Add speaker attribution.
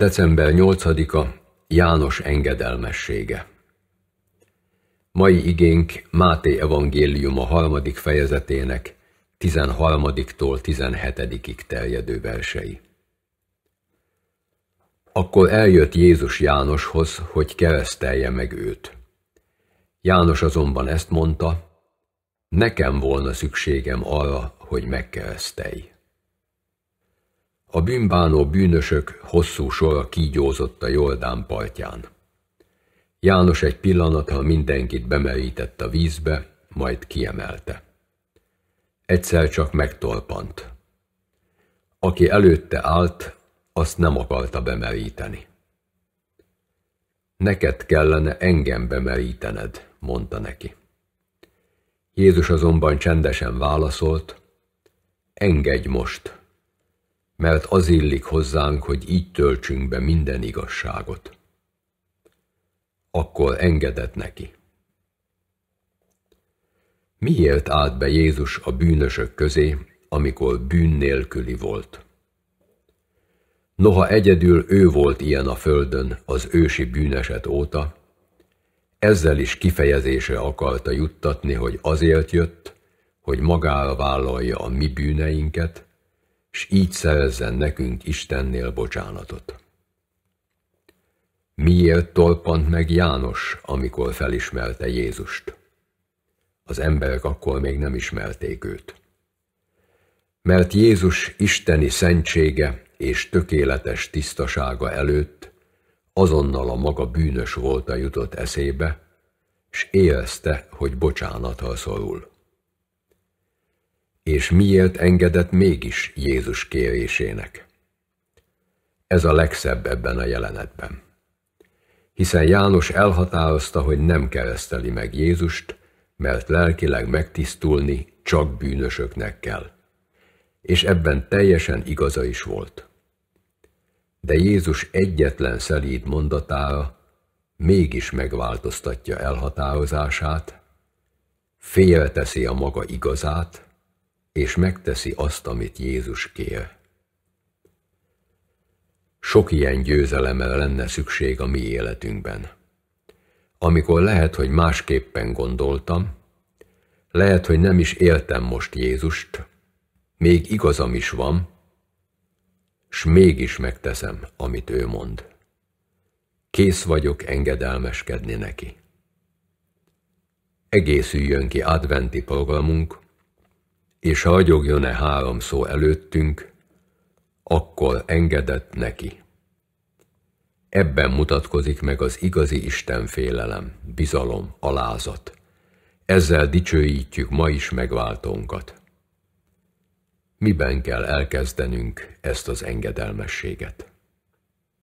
Speaker 1: December 8-a János engedelmessége Mai igénk Máté evangélium a harmadik fejezetének 13-tól 17 terjedő versei. Akkor eljött Jézus Jánoshoz, hogy keresztelje meg őt. János azonban ezt mondta, nekem volna szükségem arra, hogy megkeresztelj. A bűnbánó bűnösök hosszú sora kígyózott a Jordán partján. János egy pillanatra mindenkit bemerített a vízbe, majd kiemelte. Egyszer csak megtorpant. Aki előtte állt, azt nem akarta bemeríteni. Neked kellene engem bemerítened, mondta neki. Jézus azonban csendesen válaszolt, engedj most, mert az illik hozzánk, hogy így töltsünk be minden igazságot. Akkor engedett neki. Miért állt be Jézus a bűnösök közé, amikor bűn nélküli volt? Noha egyedül ő volt ilyen a földön az ősi bűneset óta, ezzel is kifejezése akarta juttatni, hogy azért jött, hogy magára vállalja a mi bűneinket, s így szerezzen nekünk Istennél bocsánatot. Miért tolpant meg János, amikor felismerte Jézust? Az emberek akkor még nem ismerték őt. Mert Jézus isteni szentsége és tökéletes tisztasága előtt azonnal a maga bűnös volta jutott eszébe, s érezte, hogy bocsánatra szorul és miért engedett mégis Jézus kérésének. Ez a legszebb ebben a jelenetben. Hiszen János elhatározta, hogy nem kereszteli meg Jézust, mert lelkileg megtisztulni csak bűnösöknek kell. És ebben teljesen igaza is volt. De Jézus egyetlen szelíd mondatára mégis megváltoztatja elhatározását, félreteszi a maga igazát, és megteszi azt, amit Jézus kér. Sok ilyen győzelemmel lenne szükség a mi életünkben. Amikor lehet, hogy másképpen gondoltam, lehet, hogy nem is éltem most Jézust, még igazam is van, s mégis megteszem, amit ő mond. Kész vagyok engedelmeskedni neki. Egészüljön ki adventi programunk, és hagyogjon-e három szó előttünk, akkor engedett neki. Ebben mutatkozik meg az igazi istenfélelem, bizalom, alázat. Ezzel dicsőítjük ma is megváltónkat. Miben kell elkezdenünk ezt az engedelmességet?